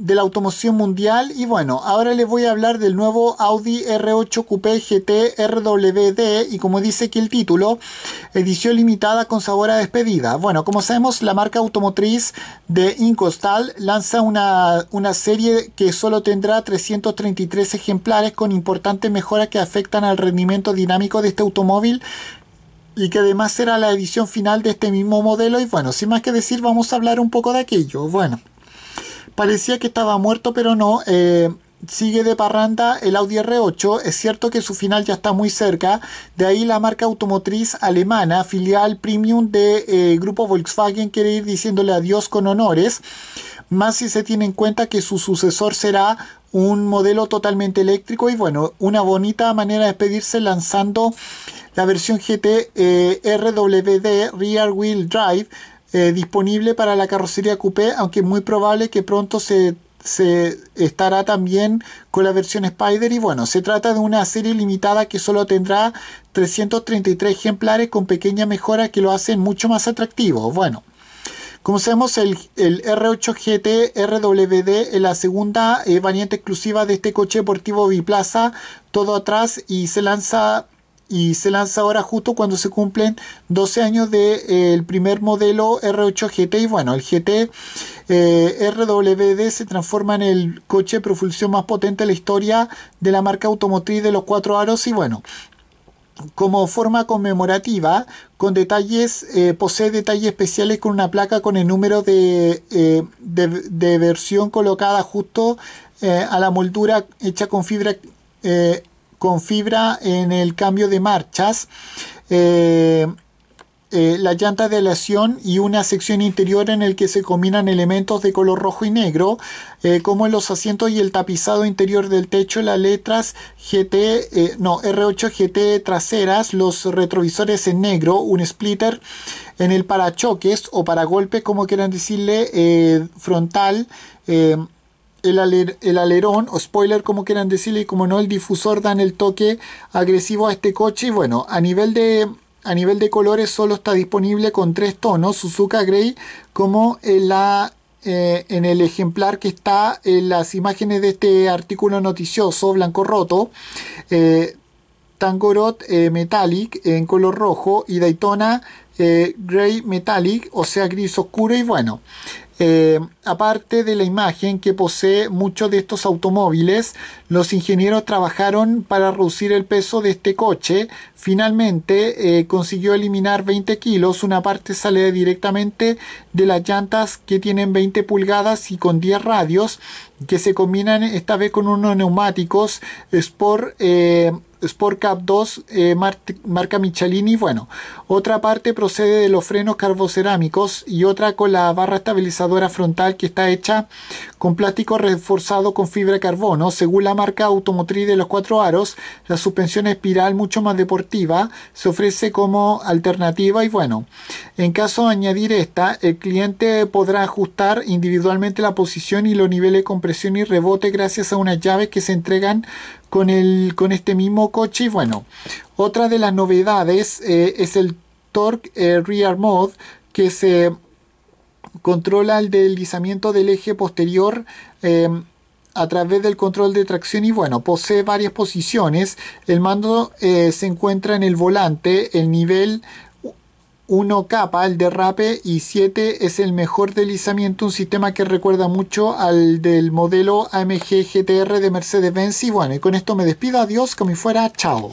de la automoción mundial y bueno, ahora les voy a hablar del nuevo Audi R8 Coupé GT RWD y como dice aquí el título, edición limitada con sabor a despedida. Bueno, como sabemos la marca automotriz de Incostal lanza una, una serie que solo tendrá 333 ejemplares con importantes mejoras que afectan al rendimiento dinámico de este automóvil y que además será la edición final de este mismo modelo y bueno, sin más que decir vamos a hablar un poco de aquello. Bueno parecía que estaba muerto, pero no. Eh, sigue de parranda el Audi R8. Es cierto que su final ya está muy cerca. De ahí la marca automotriz alemana, filial premium de eh, grupo Volkswagen, quiere ir diciéndole adiós con honores. Más si se tiene en cuenta que su sucesor será un modelo totalmente eléctrico y bueno, una bonita manera de despedirse lanzando la versión GT eh, RWD Rear Wheel Drive eh, disponible para la carrocería coupé, aunque es muy probable que pronto se, estará también con la versión Spider y bueno, se trata de una serie limitada que solo tendrá 333 ejemplares con pequeñas mejora que lo hacen mucho más atractivo. Bueno, como sabemos, el, R8 GT RWD es la segunda eh, variante exclusiva de este coche deportivo biplaza, todo atrás y se lanza y se lanza ahora justo cuando se cumplen 12 años del de, eh, primer modelo R8 GT y bueno, el GT eh, RWD se transforma en el coche de propulsión más potente de la historia de la marca automotriz de los cuatro aros y bueno, como forma conmemorativa, con detalles, eh, posee detalles especiales con una placa con el número de, versión colocada justo a la moldura hecha con fibra con fibra en el cambio de marchas, eh, eh, la llanta de aleación y una sección interior en el que se combinan elementos de color rojo y negro, eh, como los asientos y el tapizado interior del techo, las letras GT, no, R8 GT traseras, los retrovisores en negro, un splitter en el parachoques o para paragolpe, como quieran decirle, frontal el, alerón o spoiler, como quieran decirle, y como no, el difusor dan el toque agresivo a este coche. Y bueno, a nivel de, a nivel de colores solo está disponible con tres tonos, Suzuka gray como en, eh, en el ejemplar que está en las imágenes de este artículo noticioso, blanco roto. Eh, Tangorot eh, Metallic en color rojo y Daytona gray Metallic, o sea gris oscuro y bueno. Eh, aparte de la imagen que posee muchos de estos automóviles, los ingenieros trabajaron para reducir el peso de este coche. Finalmente eh, consiguió eliminar 20 kilos. Una parte sale directamente de las llantas que tienen 20 pulgadas y con 10 radios que se combinan esta vez con unos neumáticos Sport. Eh, Sport Cup 2 eh, marca Michelin y bueno, otra parte procede de los frenos carbocerámicos y otra con la barra estabilizadora frontal que está hecha con plástico reforzado con fibra de carbono. Según la marca automotriz de los cuatro aros, la suspensión espiral mucho más deportiva se ofrece como alternativa y bueno, en caso de añadir esta, el cliente podrá ajustar individualmente la posición y los niveles de compresión y rebote gracias a unas llaves que se entregan con, el, con este mismo coche. Bueno, otra de las novedades eh, es el Torque eh, Rear Mode que se controla el deslizamiento del eje posterior em, a través del control de tracción y bueno, posee varias posiciones. El mando eh, se encuentra en el volante, el nivel 1 capa el derrape y 7 es el mejor deslizamiento, un sistema que recuerda mucho al del modelo AMG GTR de Mercedes-Benz. Y bueno, y con esto me despido, adiós, como fuera, chao.